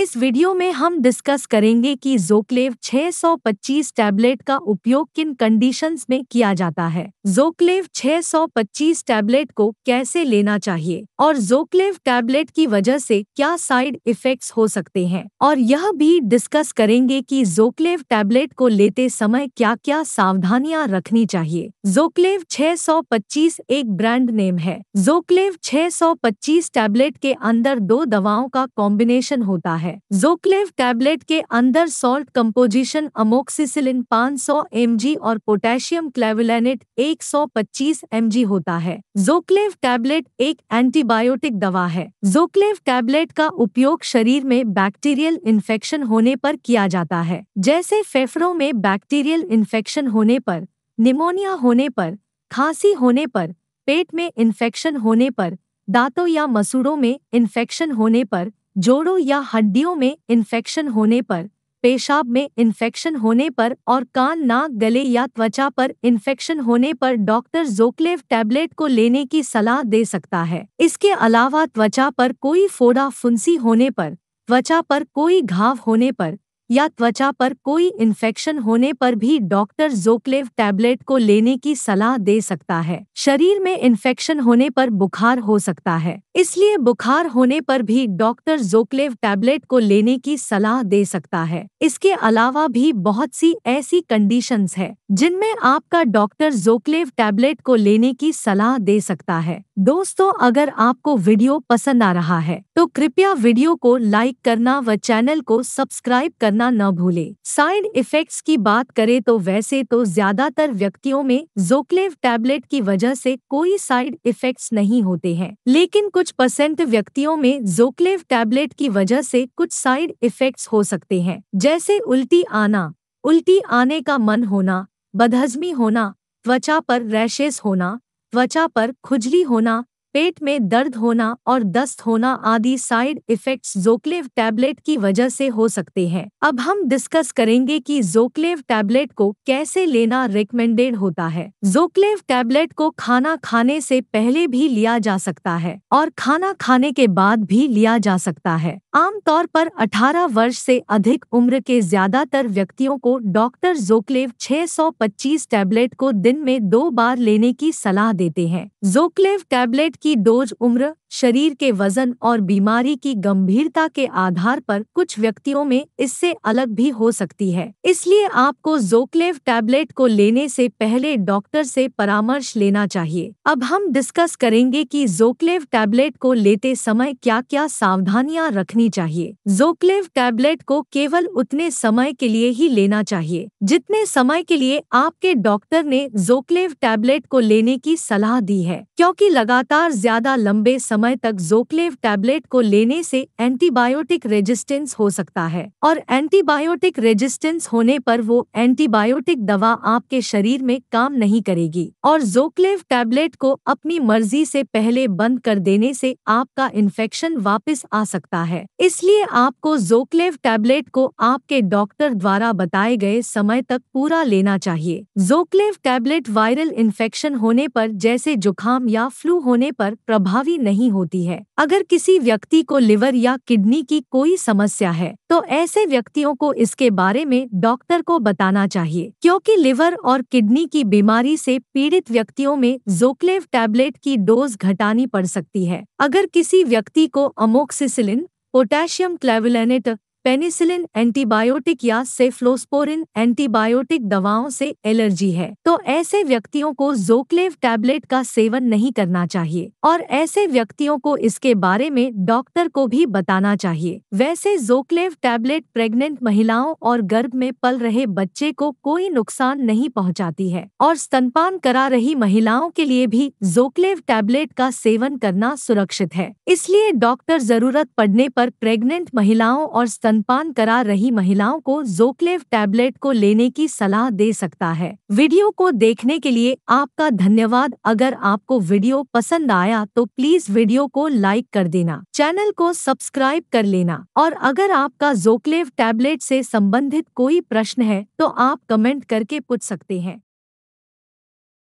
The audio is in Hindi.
इस वीडियो में हम डिस्कस करेंगे कि जोक्लेव 625 टैबलेट का उपयोग किन कंडीशंस में किया जाता है जोक्लेव 625 टैबलेट को कैसे लेना चाहिए और जोक्लेव टैबलेट की वजह से क्या साइड इफेक्ट्स हो सकते हैं और यह भी डिस्कस करेंगे कि जोक्लेव टैबलेट को लेते समय क्या क्या सावधानियां रखनी चाहिए जोक्लेव 625 एक ब्रांड नेम है जोक्लेव 625 टैबलेट के अंदर दो दवाओं का कॉम्बिनेशन होता है है जोक्लेव टैबलेट के अंदर सॉल्ट पाँच अमोक्सिसिलिन 500 जी और पोटेशियम क्लेविलेनेट 125 जी होता है जोक्लेव टैबलेट एक एंटीबायोटिक दवा है जोक्लेव टैबलेट का उपयोग शरीर में बैक्टीरियल इन्फेक्शन होने पर किया जाता है जैसे फेफड़ों में बैक्टीरियल इन्फेक्शन होने पर निमोनिया होने पर खांसी होने पर पेट में इन्फेक्शन होने पर दांतों या मसूड़ों में इन्फेक्शन होने पर जोड़ों या हड्डियों में इन्फेक्शन होने पर पेशाब में इन्फेक्शन होने पर और कान नाक गले या त्वचा पर इन्फेक्शन होने पर डॉक्टर जोक्लेव टैबलेट को लेने की सलाह दे सकता है इसके अलावा त्वचा पर कोई फोड़ा फुंसी होने पर त्वचा पर कोई घाव होने पर या त्वचा पर कोई इन्फेक्शन होने पर भी डॉक्टर जोक्लेव टैबलेट को लेने की सलाह दे सकता है शरीर में इन्फेक्शन होने पर बुखार हो सकता है इसलिए बुखार होने पर भी डॉक्टर जोक्लेव टैबलेट को लेने की सलाह दे सकता है इसके अलावा भी बहुत सी ऐसी कंडीशंस है जिनमें आपका डॉक्टर जोक्लेव टैबलेट को लेने की सलाह दे सकता है दोस्तों अगर आपको वीडियो पसंद आ रहा है तो कृपया वीडियो को लाइक करना व चैनल को सब्सक्राइब करना न भूले साइड इफेक्ट्स की बात करें तो वैसे तो ज्यादातर व्यक्तियों में जोक्लेव टैबलेट की वजह से कोई साइड इफेक्ट्स नहीं होते हैं लेकिन कुछ परसेंट व्यक्तियों में जोक्लेव टैबलेट की वजह से कुछ साइड इफेक्ट्स हो सकते हैं जैसे उल्टी आना उल्टी आने का मन होना बदहजमी होना त्वचा पर रैशेस होना त्वचा पर खुजली होना पेट में दर्द होना और दस्त होना आदि साइड इफेक्ट्स जोक्लेव टैबलेट की वजह से हो सकते हैं अब हम डिस्कस करेंगे कि जोक्लेव टैबलेट को कैसे लेना रिकमेंडेड होता है जोक्लेव टैबलेट को खाना खाने से पहले भी लिया जा सकता है और खाना खाने के बाद भी लिया जा सकता है आमतौर पर 18 वर्ष से अधिक उम्र के ज्यादातर व्यक्तियों को डॉक्टर जोक्लेव 625 टैबलेट को दिन में दो बार लेने की सलाह देते हैं जोक्लेव टैबलेट की डोज उम्र शरीर के वजन और बीमारी की गंभीरता के आधार पर कुछ व्यक्तियों में इससे अलग भी हो सकती है इसलिए आपको जोक्लेव टैबलेट को लेने से पहले डॉक्टर से परामर्श लेना चाहिए अब हम डिस्कस करेंगे कि जोक्लेव टैबलेट को लेते समय क्या क्या सावधानियां रखनी चाहिए जोक्लेव टैबलेट को केवल उतने समय के लिए ही लेना चाहिए जितने समय के लिए आपके डॉक्टर ने जोक्लेव टैबलेट को लेने की सलाह दी है क्योंकि लगातार ज्यादा लंबे समय समय तक जोक्लेव टैबलेट को लेने से एंटीबायोटिक रेजिस्टेंस हो सकता है और एंटीबायोटिक रेजिस्टेंस होने पर वो एंटीबायोटिक दवा आपके शरीर में काम नहीं करेगी और जोक्लेव टैबलेट को अपनी मर्जी से पहले बंद कर देने से आपका इन्फेक्शन वापस आ सकता है इसलिए आपको जोक्लेव टैबलेट को आपके डॉक्टर द्वारा बताए गए समय तक पूरा लेना चाहिए जोक्लेव टैबलेट वायरल इन्फेक्शन होने पर जैसे जुखाम या फ्लू होने पर प्रभावी नहीं नहीं होती है अगर किसी व्यक्ति को लिवर या किडनी की कोई समस्या है तो ऐसे व्यक्तियों को इसके बारे में डॉक्टर को बताना चाहिए क्योंकि लिवर और किडनी की बीमारी से पीड़ित व्यक्तियों में जोक्लेव टैबलेट की डोज घटानी पड़ सकती है अगर किसी व्यक्ति को amoxicillin potassium clavulanate penicillin antibiotic या सेफ्लोस्पोरिन एंटीबायोटिक दवाओं से एलर्जी है तो ऐसे व्यक्तियों को जोक्लेव टैबलेट का सेवन नहीं करना चाहिए और ऐसे व्यक्तियों को इसके बारे में डॉक्टर को भी बताना चाहिए वैसे जोक्लेव टैबलेट प्रेग्नेंट महिलाओं और गर्भ में पल रहे बच्चे को कोई नुकसान नहीं पहुँचाती है और स्तनपान करा रही महिलाओं के लिए भी जोक्लेव टैबलेट का सेवन करना सुरक्षित है इसलिए डॉक्टर जरूरत पड़ने आरोप प्रेग्नेंट महिलाओं और स्तन स्तनपान करा रही महिलाओं को जोक्लेव टैबलेट को लेने की सलाह दे सकता है वीडियो को देखने के लिए आपका धन्यवाद अगर आपको वीडियो पसंद आया तो प्लीज वीडियो को लाइक कर देना चैनल को सब्सक्राइब कर लेना और अगर आपका जोक्लेव टैबलेट से संबंधित कोई प्रश्न है तो आप कमेंट करके पूछ सकते हैं